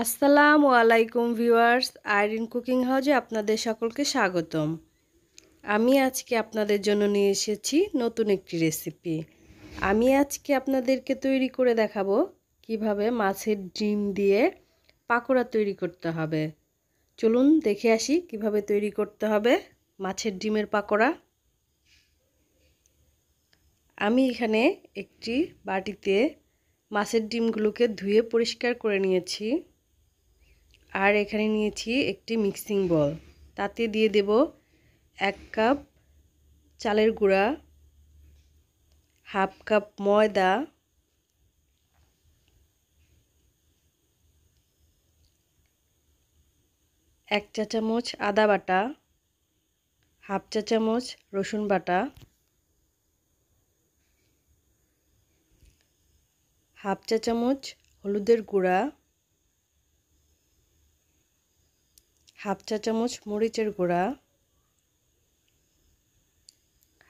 আসসালামু আলাইকুম viewers Irin cooking হাউজে আপনাদের সকলকে স্বাগতম আমি আজকে আপনাদের জন্য নিয়ে এসেছি নতুন একটি রেসিপি আমি আজকে আপনাদেরকে তৈরি করে দেখাবো কিভাবে মাছের ডিম দিয়ে পাকোড়া তৈরি করতে হবে চলুন দেখে আসি কিভাবে তৈরি করতে হবে মাছের ডিমের পাকোড়া আমি এখানে একটি বাটিতে মাছের ডিমগুলোকে ধুয়ে পরিষ্কার করে নিয়েছি আর এখানে নিয়েছি একটি মিক্সিং বল তাতে দিয়ে দেব এক কাপ চালের গুঁড়া হাফ কাপ ময়দা এক চা চামচ আদা বাটা হাফ চা চামচ রসুন বাটা হাফ চা চামচ হলুদের গুঁড়া হাফ চা চামচ মরিচের গুঁড়া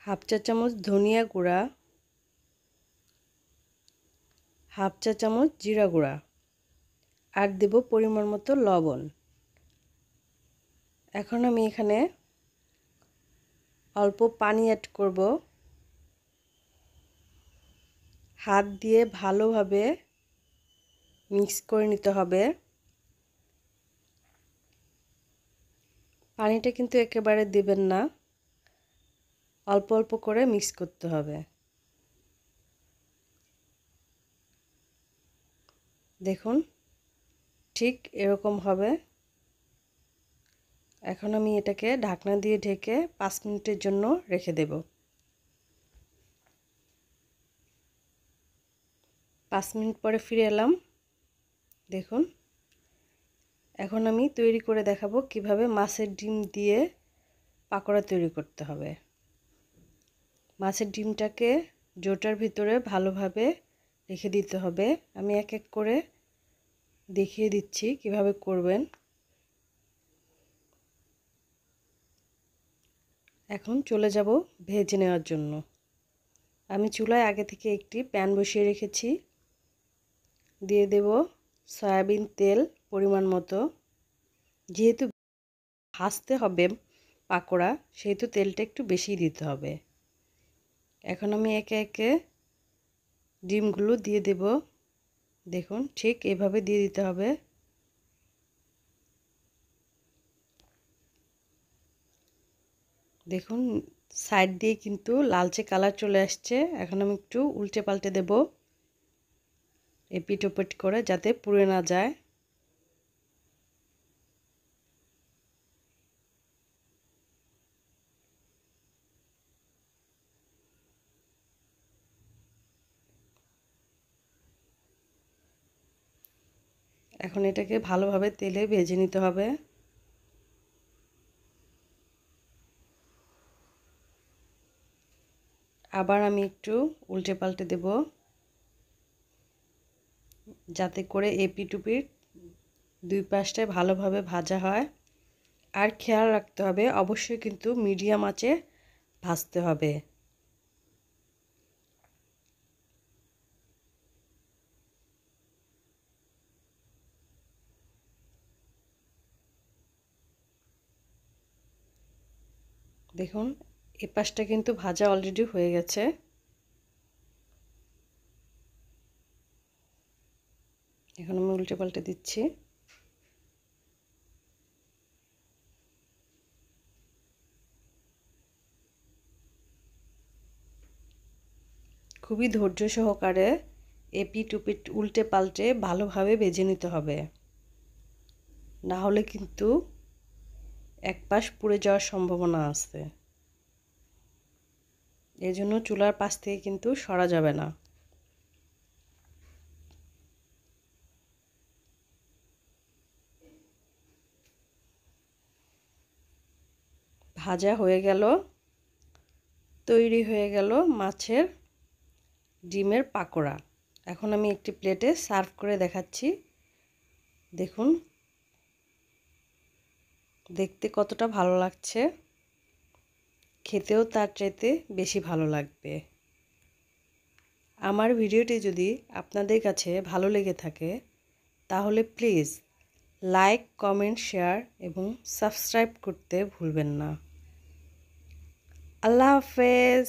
হাফ চা চামচ ধনিয়া গুঁড়া হাফ চা চামচ জিরা গুঁড়া আর দেব পরিমাণ মতো লবণ এখন আমি এখানে অল্প পানি অ্যাড করব হাত দিয়ে ভালোভাবে মিক্স করে নিতে হবে পানিটা কিন্তু একেবারে দেবেন না অল্প অল্প করে মিক্স করতে হবে দেখুন ঠিক এরকম হবে এখন আমি এটাকে ঢাকনা দিয়ে ঢেকে পাঁচ মিনিটের জন্য রেখে দেব পাঁচ মিনিট পরে ফিরে এলাম দেখুন এখন আমি তৈরি করে দেখাবো কিভাবে মাছের ডিম দিয়ে পাকোড়া তৈরি করতে হবে মাছের ডিমটাকে জোটার ভিতরে ভালোভাবে রেখে দিতে হবে আমি এক এক করে দেখিয়ে দিচ্ছি কিভাবে করবেন এখন চলে যাব ভেজে নেওয়ার জন্য আমি চুলায় আগে থেকে একটি প্যান বসিয়ে রেখেছি দিয়ে দেব সয়াবিন তেল পরিমাণ মতো যেহেতু ভাজতে হবে পাকোড়া সেহেতু তেলটা একটু বেশি দিতে হবে এখন আমি একে একে ডিমগুলো দিয়ে দেব দেখুন ঠিক এভাবে দিয়ে দিতে হবে দেখুন সাইড দিয়ে কিন্তু লালচে কালার চলে আসছে এখন আমি একটু উল্টে পাল্টে দেব এপিট ওপিট করে যাতে পুড়ে না যায় এখন এটাকে ভালোভাবে তেলে ভেজে নিতে হবে আবার আমি একটু উল্টে পাল্টে দেব যাতে করে এপি টুপির দুই পাশটায় ভালোভাবে ভাজা হয় আর খেয়াল রাখতে হবে অবশ্যই কিন্তু মিডিয়াম আঁচে ভাজতে হবে দেখুন এ পাশটা কিন্তু ভাজা অলরেডি হয়ে গেছে এখন আমি উল্টে পাল্টে দিচ্ছি খুবই ধৈর্য সহকারে এপি টুপি উল্টে পাল্টে ভালোভাবে বেজে নিতে হবে না হলে কিন্তু এক পাশ পুড়ে যাওয়ার সম্ভাবনা আছে এই জন্য চুলার পাশ থেকে কিন্তু সরা যাবে না ভাজা হয়ে গেল তৈরি হয়ে গেল মাছের ডিমের পাকোড়া এখন আমি একটি প্লেটে সার্ভ করে দেখাচ্ছি দেখুন দেখতে কতটা ভালো লাগছে খেতেও তার চাইতে বেশি ভালো লাগবে আমার ভিডিওটি যদি আপনাদের কাছে ভালো লেগে থাকে তাহলে প্লিজ লাইক কমেন্ট শেয়ার এবং সাবস্ক্রাইব করতে ভুলবেন না আল্লাহ হাফেজ